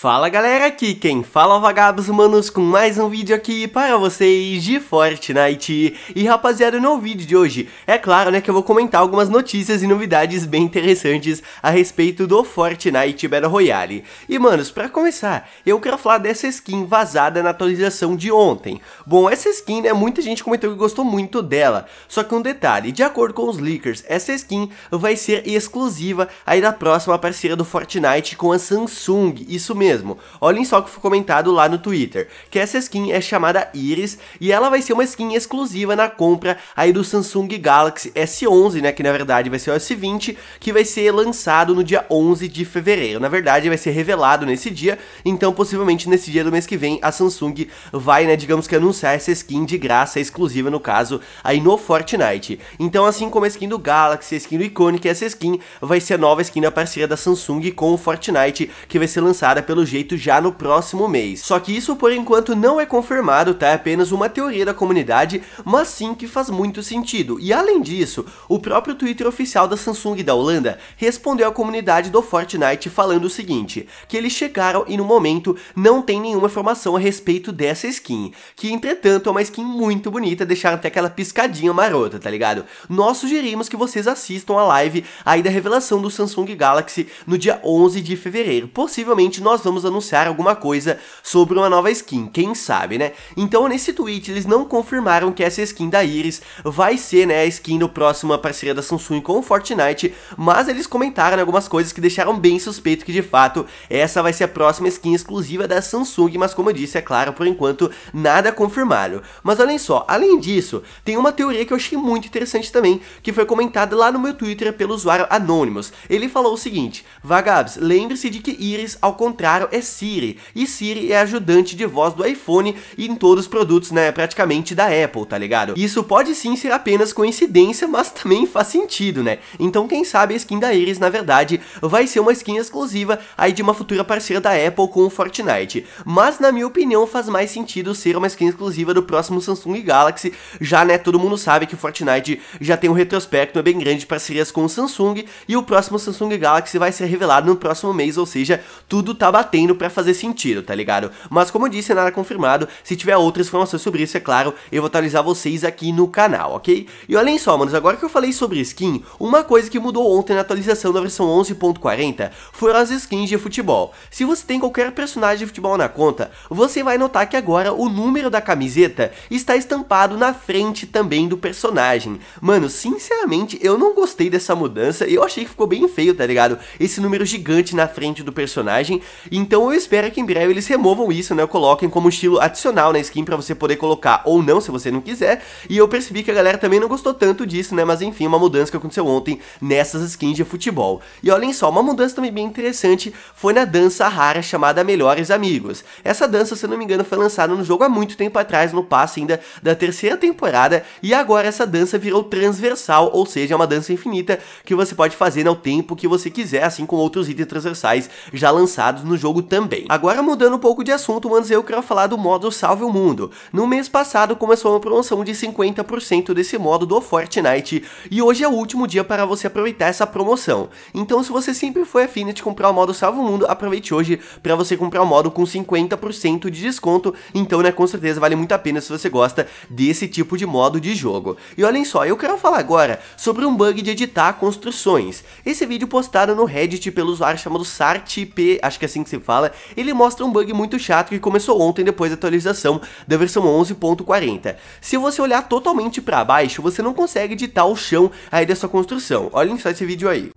Fala galera, aqui quem fala é vagabos humanos com mais um vídeo aqui para vocês de Fortnite E rapaziada, no vídeo de hoje, é claro né que eu vou comentar algumas notícias e novidades bem interessantes a respeito do Fortnite Battle Royale E manos, para começar, eu quero falar dessa skin vazada na atualização de ontem Bom, essa skin né, muita gente comentou que gostou muito dela Só que um detalhe, de acordo com os leakers, essa skin vai ser exclusiva aí da próxima parceira do Fortnite com a Samsung Isso mesmo mesmo. Olhem só o que foi comentado lá no Twitter, que essa skin é chamada Iris e ela vai ser uma skin exclusiva na compra aí do Samsung Galaxy S11, né, que na verdade vai ser o S20, que vai ser lançado no dia 11 de fevereiro. Na verdade, vai ser revelado nesse dia, então possivelmente nesse dia do mês que vem a Samsung vai, né, digamos que anunciar essa skin de graça exclusiva no caso aí no Fortnite. Então, assim como a skin do Galaxy, a skin do Iconic, essa skin vai ser a nova skin da parceria da Samsung com o Fortnite, que vai ser lançada pelo pelo jeito já no próximo mês. Só que isso por enquanto não é confirmado, tá? É apenas uma teoria da comunidade, mas sim que faz muito sentido. E além disso, o próprio Twitter oficial da Samsung da Holanda respondeu à comunidade do Fortnite falando o seguinte, que eles chegaram e no momento não tem nenhuma informação a respeito dessa skin, que entretanto é uma skin muito bonita, deixaram até aquela piscadinha marota, tá ligado? Nós sugerimos que vocês assistam a live aí da revelação do Samsung Galaxy no dia 11 de fevereiro. Possivelmente nós vamos anunciar alguma coisa sobre uma nova skin, quem sabe, né? Então nesse tweet eles não confirmaram que essa skin da Iris vai ser, né, a skin do próximo parceria da Samsung com o Fortnite, mas eles comentaram né, algumas coisas que deixaram bem suspeito que de fato essa vai ser a próxima skin exclusiva da Samsung, mas como eu disse, é claro, por enquanto nada confirmado. Mas olhem só, além disso, tem uma teoria que eu achei muito interessante também, que foi comentada lá no meu Twitter pelo usuário Anonymous. Ele falou o seguinte, Vagabs, lembre-se de que Iris, ao contrário é Siri. E Siri é ajudante de voz do iPhone e em todos os produtos, né, praticamente da Apple, tá ligado? Isso pode sim ser apenas coincidência, mas também faz sentido, né? Então quem sabe a skin da Iris, na verdade, vai ser uma skin exclusiva aí de uma futura parceira da Apple com o Fortnite. Mas na minha opinião faz mais sentido ser uma skin exclusiva do próximo Samsung Galaxy, já, né, todo mundo sabe que o Fortnite já tem um retrospecto bem grande de parcerias com o Samsung e o próximo Samsung Galaxy vai ser revelado no próximo mês, ou seja, tudo tá batendo para fazer sentido, tá ligado? Mas como eu disse, nada confirmado, se tiver outras informações sobre isso, é claro, eu vou atualizar vocês aqui no canal, ok? E olhem só, manos, agora que eu falei sobre skin, uma coisa que mudou ontem na atualização da versão 11.40 foram as skins de futebol. Se você tem qualquer personagem de futebol na conta, você vai notar que agora o número da camiseta está estampado na frente também do personagem. Mano, sinceramente, eu não gostei dessa mudança, eu achei que ficou bem feio, tá ligado? Esse número gigante na frente do personagem, então eu espero que em breve eles removam isso, né? Coloquem como estilo adicional na skin para você poder colocar ou não, se você não quiser. E eu percebi que a galera também não gostou tanto disso, né? Mas enfim, uma mudança que aconteceu ontem nessas skins de futebol. E olhem só, uma mudança também bem interessante foi na dança rara chamada Melhores Amigos. Essa dança, se eu não me engano, foi lançada no jogo há muito tempo atrás, no passe ainda da terceira temporada, e agora essa dança virou transversal, ou seja, é uma dança infinita que você pode fazer ao tempo que você quiser, assim como outros itens transversais já lançados no jogo também. Agora mudando um pouco de assunto, mas eu quero falar do modo Salve o Mundo. No mês passado começou uma promoção de 50% desse modo do Fortnite, e hoje é o último dia para você aproveitar essa promoção. Então se você sempre foi afim de comprar o modo Salve o Mundo, aproveite hoje para você comprar o modo com 50% de desconto, então né, com certeza vale muito a pena se você gosta desse tipo de modo de jogo. E olhem só, eu quero falar agora sobre um bug de editar construções. Esse vídeo postado no Reddit pelo usuário chamado Sartip acho que é assim que se fala, ele mostra um bug muito chato que começou ontem depois da atualização da versão 11.40. Se você olhar totalmente para baixo, você não consegue editar o chão aí da sua construção. Olhem só esse vídeo aí.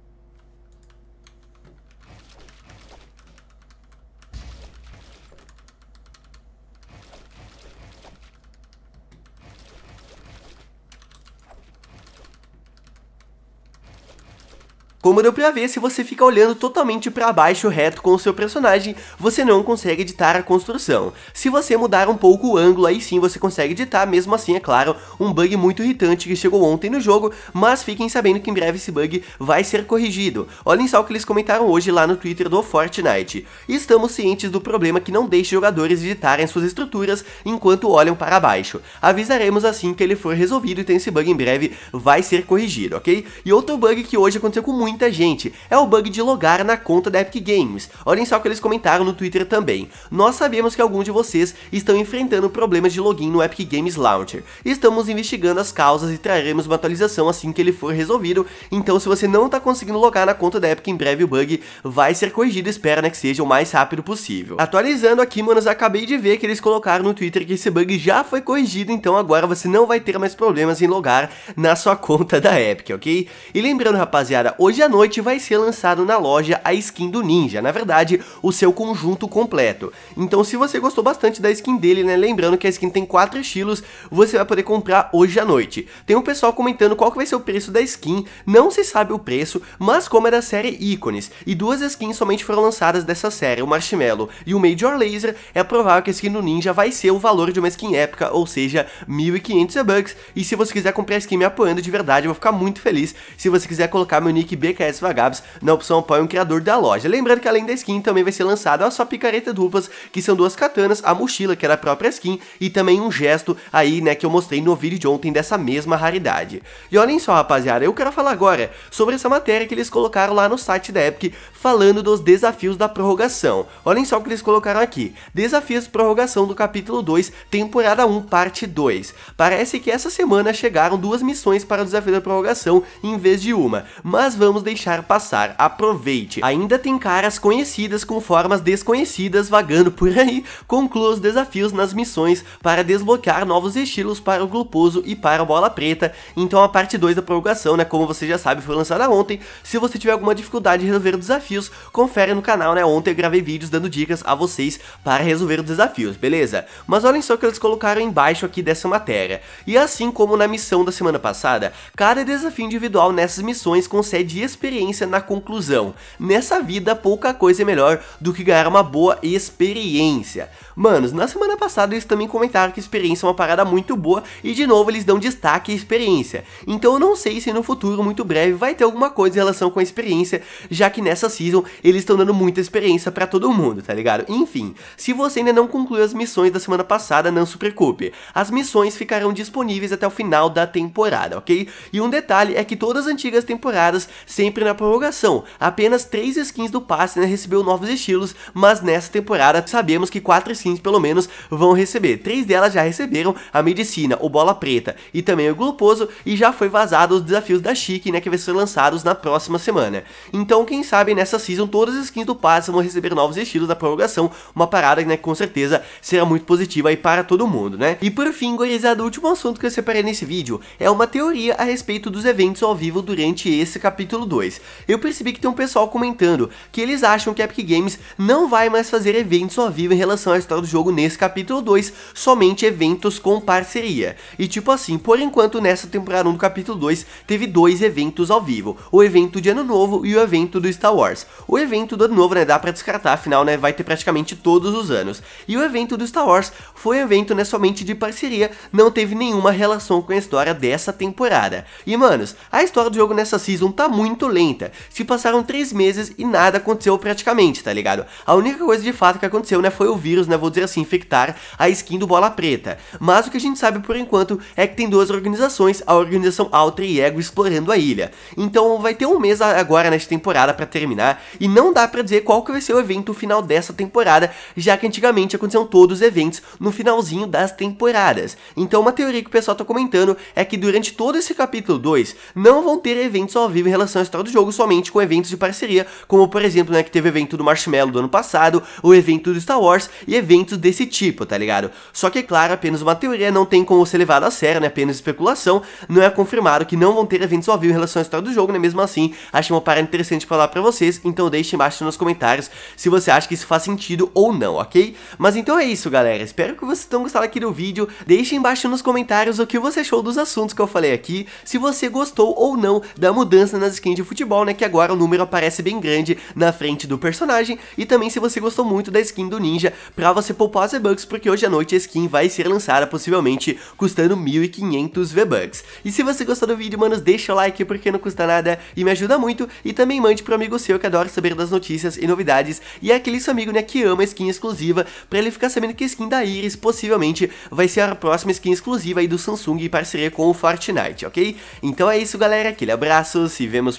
Como deu pra ver, se você fica olhando totalmente para baixo reto com o seu personagem, você não consegue editar a construção. Se você mudar um pouco o ângulo, aí sim você consegue editar, mesmo assim, é claro, um bug muito irritante que chegou ontem no jogo, mas fiquem sabendo que em breve esse bug vai ser corrigido. Olhem só o que eles comentaram hoje lá no Twitter do Fortnite. Estamos cientes do problema que não deixa jogadores editarem suas estruturas enquanto olham para baixo. Avisaremos assim que ele for resolvido e tem esse bug em breve vai ser corrigido, ok? E outro bug que hoje aconteceu com muito muita gente. É o bug de logar na conta da Epic Games. Olhem só o que eles comentaram no Twitter também. Nós sabemos que alguns de vocês estão enfrentando problemas de login no Epic Games Launcher. Estamos investigando as causas e traremos uma atualização assim que ele for resolvido. Então se você não está conseguindo logar na conta da Epic em breve o bug vai ser corrigido espera né, que seja o mais rápido possível. Atualizando aqui, manos, acabei de ver que eles colocaram no Twitter que esse bug já foi corrigido, então agora você não vai ter mais problemas em logar na sua conta da Epic, ok? E lembrando, rapaziada, hoje Hoje à noite vai ser lançado na loja a skin do Ninja, na verdade, o seu conjunto completo. Então se você gostou bastante da skin dele, né, lembrando que a skin tem 4 estilos, você vai poder comprar hoje à noite. Tem um pessoal comentando qual que vai ser o preço da skin, não se sabe o preço, mas como é da série Ícones, e duas skins somente foram lançadas dessa série, o Marshmallow e o Major Laser, é provável que a skin do Ninja vai ser o valor de uma skin épica, ou seja, 1.500 bucks, e se você quiser comprar a skin me apoiando de verdade, eu vou ficar muito feliz se você quiser colocar meu nick bem CKS Vagabs na opção apoia um criador da loja. Lembrando que além da skin também vai ser lançada a sua picareta duplas, que são duas katanas, a mochila que era a própria skin e também um gesto aí, né, que eu mostrei no vídeo de ontem dessa mesma raridade. E olhem só, rapaziada, eu quero falar agora sobre essa matéria que eles colocaram lá no site da Epic falando dos desafios da prorrogação. Olhem só o que eles colocaram aqui. Desafios prorrogação do capítulo 2, temporada 1, parte 2. Parece que essa semana chegaram duas missões para o desafio da prorrogação em vez de uma, mas vamos vamos deixar passar. Aproveite. Ainda tem caras conhecidas com formas desconhecidas vagando por aí. Conclua os desafios nas missões para desbloquear novos estilos para o Gluposo e para a Bola Preta. Então a parte 2 da prorrogação, né, como você já sabe, foi lançada ontem. Se você tiver alguma dificuldade em resolver desafios, confere no canal, né? Ontem eu gravei vídeos dando dicas a vocês para resolver os desafios, beleza? Mas olhem só o que eles colocaram embaixo aqui dessa matéria. E assim como na missão da semana passada, cada desafio individual nessas missões concede experiência na conclusão. Nessa vida, pouca coisa é melhor do que ganhar uma boa experiência. Manos, na semana passada eles também comentaram que experiência é uma parada muito boa e de novo eles dão destaque à experiência. Então eu não sei se no futuro muito breve vai ter alguma coisa em relação com a experiência, já que nessa season eles estão dando muita experiência para todo mundo, tá ligado? Enfim, se você ainda não concluiu as missões da semana passada, não se preocupe. As missões ficarão disponíveis até o final da temporada, ok? E um detalhe é que todas as antigas temporadas sempre na prorrogação. Apenas 3 skins do passe né, recebeu novos estilos, mas nessa temporada sabemos que 4 skins pelo menos vão receber. Três delas já receberam a Medicina, o Bola Preta e também o Gluposo e já foi vazado os desafios da Chique, né, que vai ser lançados na próxima semana. Então quem sabe nessa season todas as skins do passe vão receber novos estilos da prorrogação, uma parada né, que com certeza será muito positiva aí para todo mundo, né? E por fim, gorizada, o último assunto que eu separei nesse vídeo é uma teoria a respeito dos eventos ao vivo durante esse capítulo 2. Eu percebi que tem um pessoal comentando que eles acham que a Epic Games não vai mais fazer eventos ao vivo em relação à história do jogo nesse capítulo 2, somente eventos com parceria. E tipo assim, por enquanto nessa temporada 1 do capítulo 2, teve dois eventos ao vivo, o evento de Ano Novo e o evento do Star Wars. O evento do Ano Novo, né, dá pra descartar, afinal, né, vai ter praticamente todos os anos. E o evento do Star Wars foi um evento, né, somente de parceria, não teve nenhuma relação com a história dessa temporada. E, manos, a história do jogo nessa season tá muito muito lenta. Se passaram três meses e nada aconteceu praticamente, tá ligado? A única coisa de fato que aconteceu, né, foi o vírus, né, vou dizer assim, infectar a skin do Bola Preta. Mas o que a gente sabe por enquanto é que tem duas organizações, a organização Alter e Ego explorando a ilha. Então vai ter um mês agora nesta temporada para terminar e não dá para dizer qual que vai ser o evento final dessa temporada, já que antigamente aconteciam todos os eventos no finalzinho das temporadas. Então uma teoria que o pessoal tá comentando é que durante todo esse capítulo 2 não vão ter eventos ao vivo em relação atualizações história do jogo somente com eventos de parceria, como por exemplo, né, que teve o evento do Marshmallow do ano passado, o evento do Star Wars e eventos desse tipo, tá ligado? Só que, é claro, apenas uma teoria não tem como ser levado a sério, né, apenas especulação, não é confirmado que não vão ter eventos ao vivo em relação à história do jogo, né, mesmo assim, achei uma parada interessante falar pra vocês, então deixe embaixo nos comentários se você acha que isso faz sentido ou não, ok? Mas então é isso, galera, espero que vocês tenham gostado aqui do vídeo, deixe embaixo nos comentários o que você achou dos assuntos que eu falei aqui, se você gostou ou não da mudança nas skins de futebol, né? Que agora o número aparece bem grande na frente do personagem. E também se você gostou muito da skin do Ninja, pra você poupar as V-Bucks, porque hoje à noite a skin vai ser lançada, possivelmente custando 1.500 V-Bucks. E se você gostou do vídeo, manos, deixa o like, porque não custa nada e me ajuda muito. E também mande pro amigo seu que adora saber das notícias e novidades. E é aquele seu amigo, né, que ama skin exclusiva, pra ele ficar sabendo que a skin da Iris possivelmente vai ser a próxima skin exclusiva aí do Samsung em parceria com o Fortnite, ok? Então é isso, galera. Aquele abraço, se vemos